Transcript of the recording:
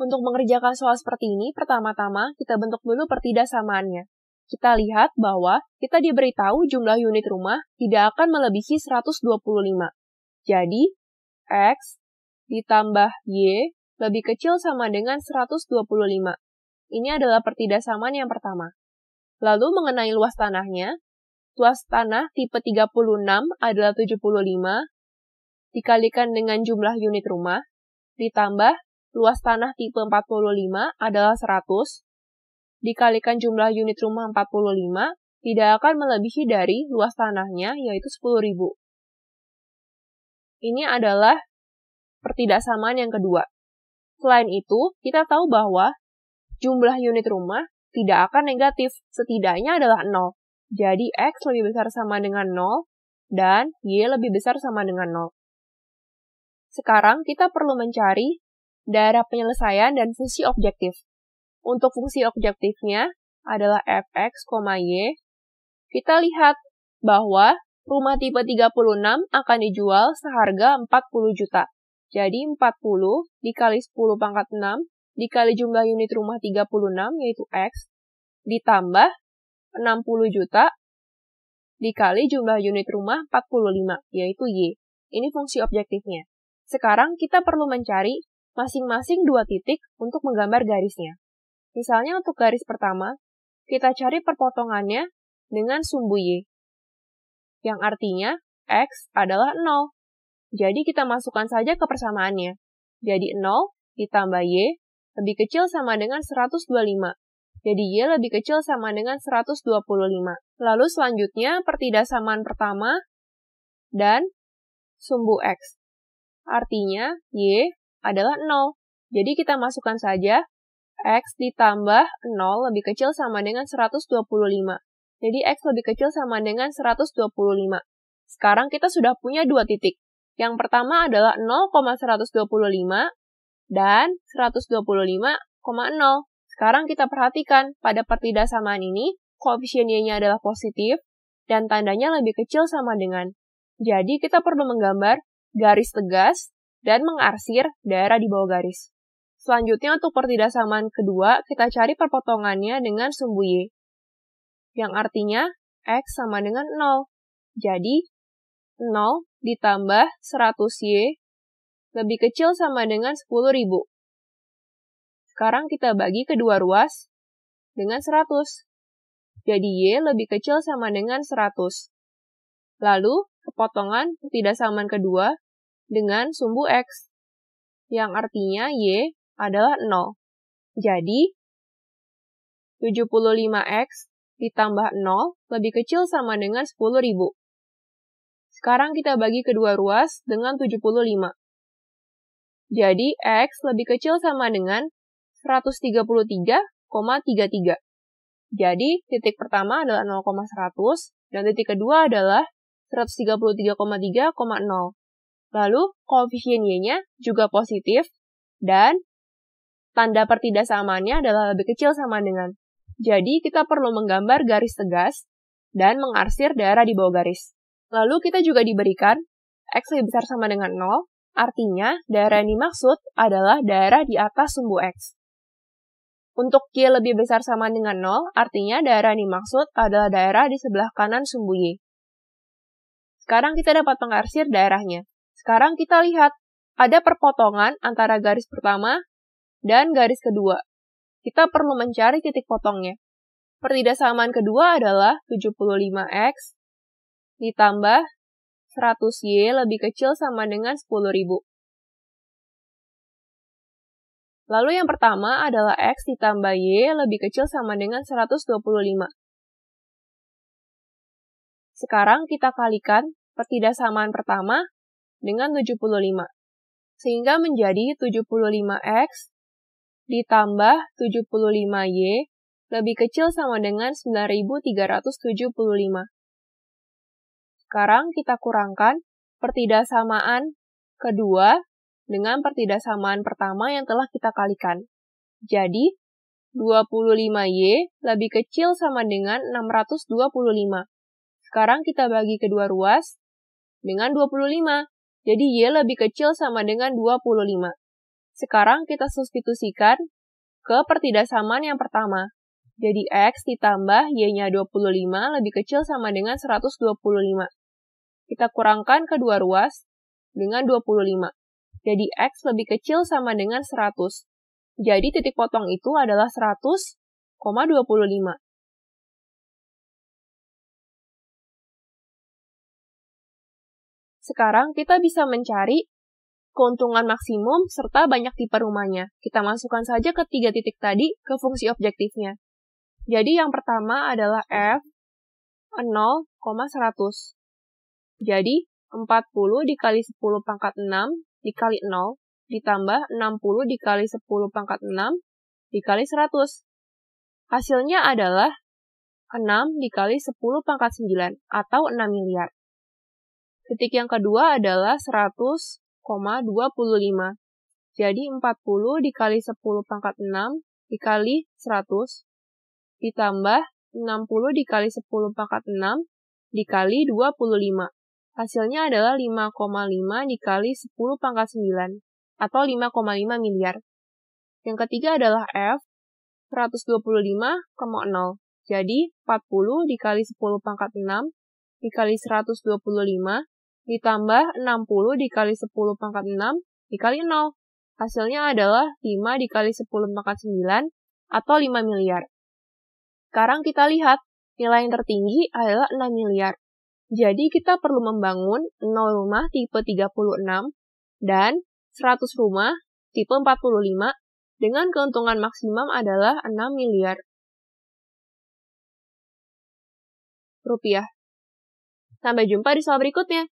Untuk mengerjakan soal seperti ini, pertama-tama kita bentuk dulu pertidaksamaannya. Kita lihat bahwa kita diberitahu jumlah unit rumah tidak akan melebihi 125. Jadi, X ditambah Y lebih kecil sama dengan 125. Ini adalah pertidaksamaan yang pertama. Lalu mengenai luas tanahnya, luas tanah tipe 36 adalah 75, dikalikan dengan jumlah unit rumah, ditambah luas tanah tipe 45 adalah 100, dikalikan jumlah unit rumah 45, tidak akan melebihi dari luas tanahnya, yaitu 10.000. Ini adalah pertidaksamaan yang kedua. Selain itu, kita tahu bahwa jumlah unit rumah tidak akan negatif, setidaknya adalah 0. Jadi X lebih besar sama dengan 0, dan Y lebih besar sama dengan 0. Sekarang kita perlu mencari daerah penyelesaian dan fungsi objektif. Untuk fungsi objektifnya adalah fx, y. Kita lihat bahwa rumah tipe 36 akan dijual seharga 40 juta. Jadi 40 dikali 10 pangkat 6 dikali jumlah unit rumah 36 yaitu X ditambah 60 juta dikali jumlah unit rumah 45 yaitu Y. Ini fungsi objektifnya. Sekarang kita perlu mencari masing-masing dua titik untuk menggambar garisnya. Misalnya untuk garis pertama, kita cari perpotongannya dengan sumbu Y, yang artinya X adalah 0. Jadi kita masukkan saja ke persamaannya. Jadi 0 ditambah Y lebih kecil sama dengan 125. Jadi Y lebih kecil sama dengan 125. Lalu selanjutnya pertidaksamaan pertama dan sumbu X. Artinya Y adalah 0. Jadi kita masukkan saja X ditambah 0 lebih kecil sama dengan 125. Jadi X lebih kecil sama dengan 125. Sekarang kita sudah punya dua titik. Yang pertama adalah 0,125 dan 125,0. Sekarang kita perhatikan pada pertidaksamaan ini, koefisien Y-nya adalah positif dan tandanya lebih kecil sama dengan. Jadi kita perlu menggambar garis tegas dan mengarsir daerah di bawah garis. Selanjutnya untuk pertidaksamaan kedua, kita cari perpotongannya dengan sumbu Y, yang artinya X sama dengan 0. Jadi, 0 ditambah 100Y lebih kecil sama dengan 10.000. Sekarang kita bagi kedua ruas dengan 100. Jadi Y lebih kecil sama dengan 100. Lalu, kepotongan pertidaksamaan kedua dengan sumbu X, yang artinya Y adalah 0. Jadi, 75X ditambah 0 lebih kecil sama dengan 10.000. Sekarang kita bagi kedua ruas dengan 75. Jadi, X lebih kecil sama dengan 133,33. Jadi, titik pertama adalah 0,100 dan titik kedua adalah 133,3,0. Lalu koefisien y-nya juga positif dan tanda pertidaksamaannya adalah lebih kecil sama dengan. Jadi kita perlu menggambar garis tegas dan mengarsir daerah di bawah garis. Lalu kita juga diberikan x lebih besar sama dengan 0, artinya daerah yang dimaksud adalah daerah di atas sumbu x. Untuk y lebih besar sama dengan 0, artinya daerah yang dimaksud adalah daerah di sebelah kanan sumbu y. Sekarang kita dapat mengarsir daerahnya. Sekarang kita lihat, ada perpotongan antara garis pertama dan garis kedua. Kita perlu mencari titik potongnya. Pertidaksamaan kedua adalah 75x ditambah 100y lebih kecil sama dengan 10.000. Lalu yang pertama adalah x ditambah y lebih kecil sama dengan 125. Sekarang kita kalikan pertidaksamaan pertama dengan 75, sehingga menjadi 75X ditambah 75Y lebih kecil sama dengan 9375. Sekarang kita kurangkan pertidaksamaan kedua dengan pertidaksamaan pertama yang telah kita kalikan. Jadi, 25Y lebih kecil sama dengan 625. Sekarang kita bagi kedua ruas dengan 25. Jadi Y lebih kecil sama dengan 25. Sekarang kita substitusikan ke pertidaksamaan yang pertama. Jadi X ditambah Y-nya 25 lebih kecil sama dengan 125. Kita kurangkan kedua ruas dengan 25. Jadi X lebih kecil sama dengan 100. Jadi titik potong itu adalah 100,25. Sekarang kita bisa mencari keuntungan maksimum serta banyak tipe rumahnya. Kita masukkan saja ketiga titik tadi ke fungsi objektifnya. Jadi yang pertama adalah F 0,100. Jadi 40 dikali 10 pangkat 6 dikali 0 ditambah 60 dikali 10 pangkat 6 dikali 100. Hasilnya adalah 6 dikali 10 pangkat 9 atau 6 miliar. Titik yang kedua adalah 100,25. Jadi 40 dikali 10 pangkat 6 dikali 100 ditambah 60 dikali 10 pangkat 6 dikali 25. Hasilnya adalah 5,5 dikali 10 pangkat 9 atau 5,5 miliar. Yang ketiga adalah F 125,0. Jadi 40 dikali 10 pangkat 6 dikali 125 ditambah 60 dikali 10 pangkat 6 dikali 0. Hasilnya adalah 5 dikali 10 pangkat 9 atau 5 miliar. Sekarang kita lihat, nilai yang tertinggi adalah 6 miliar. Jadi kita perlu membangun 0 rumah tipe 36 dan 100 rumah tipe 45 dengan keuntungan maksimum adalah 6 miliar rupiah. Sampai jumpa di soal berikutnya.